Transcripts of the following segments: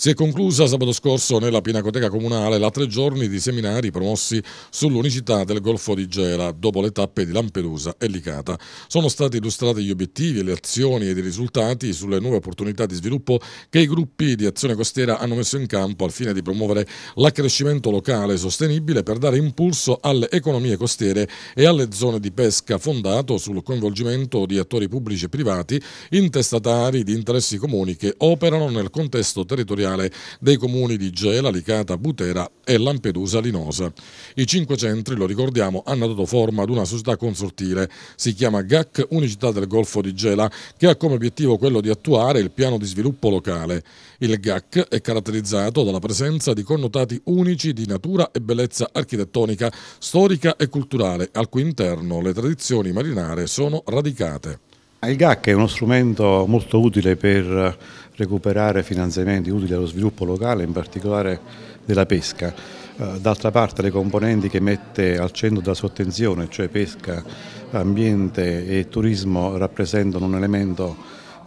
Si è conclusa sabato scorso nella Pinacoteca Comunale la tre giorni di seminari promossi sull'unicità del Golfo di Gela dopo le tappe di Lampedusa e Licata. Sono stati illustrati gli obiettivi, le azioni ed i risultati sulle nuove opportunità di sviluppo che i gruppi di azione costiera hanno messo in campo al fine di promuovere l'accrescimento locale sostenibile per dare impulso alle economie costiere e alle zone di pesca fondato sul coinvolgimento di attori pubblici e privati, intestatari di interessi comuni che operano nel contesto territoriale territoriale dei comuni di Gela, Licata, Butera e Lampedusa Linosa. I cinque centri, lo ricordiamo, hanno dato forma ad una società consortile, si chiama GAC Unicità del Golfo di Gela, che ha come obiettivo quello di attuare il piano di sviluppo locale. Il GAC è caratterizzato dalla presenza di connotati unici di natura e bellezza architettonica, storica e culturale, al cui interno le tradizioni marinare sono radicate. Il GAC è uno strumento molto utile per recuperare finanziamenti utili allo sviluppo locale, in particolare della pesca. Eh, d'altra parte le componenti che mette al centro della sua attenzione, cioè pesca, ambiente e turismo, rappresentano un elemento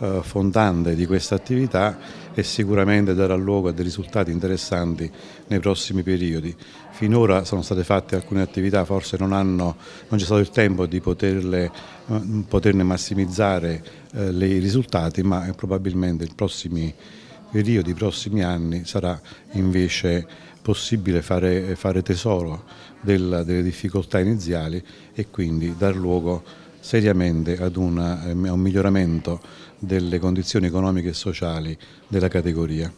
eh, fondante di questa attività e sicuramente darà luogo a dei risultati interessanti nei prossimi periodi. Finora sono state fatte alcune attività, forse non, hanno, non c'è stato il tempo di poterle, eh, poterne massimizzare eh, i risultati, ma eh, probabilmente nei prossimi periodi, nei prossimi anni sarà invece possibile fare, fare tesoro della, delle difficoltà iniziali e quindi dar luogo seriamente ad, una, eh, a un miglioramento delle condizioni economiche e sociali della categoria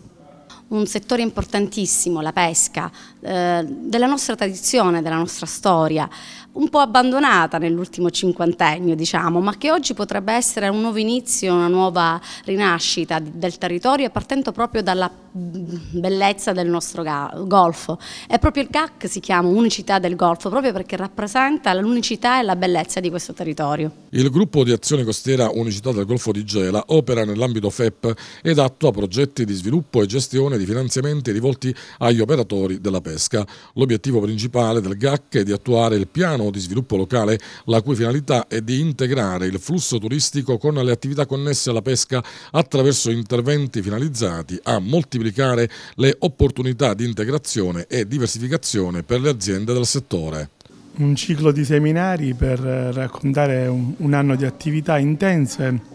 un settore importantissimo, la pesca, eh, della nostra tradizione, della nostra storia, un po' abbandonata nell'ultimo cinquantennio, diciamo, ma che oggi potrebbe essere un nuovo inizio, una nuova rinascita del territorio, partendo proprio dalla mm, bellezza del nostro golfo. E proprio il CAC si chiama Unicità del Golfo, proprio perché rappresenta l'unicità e la bellezza di questo territorio. Il gruppo di azione costiera Unicità del Golfo di Gela opera nell'ambito FEP ed attua progetti di sviluppo e gestione programmi di finanziamenti rivolti agli operatori della pesca. L'obiettivo principale del GAC è di attuare il piano di sviluppo locale, la cui finalità è di integrare il flusso turistico con le attività connesse alla pesca attraverso interventi finalizzati a moltiplicare le opportunità di integrazione e diversificazione per le aziende del settore un ciclo di seminari per eh, raccontare un, anno di attività intense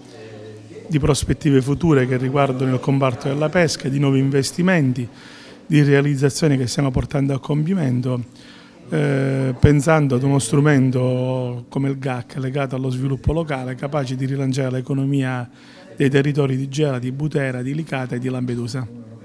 di prospettive future che riguardano il comparto della pesca, di nuovi investimenti, di realizzazioni che stiamo portando a compimento, eh, pensando ad uno strumento come il GAC legato allo sviluppo locale capace di rilanciare l'economia dei territori di Gela, di Butera, di Licata e di Lampedusa.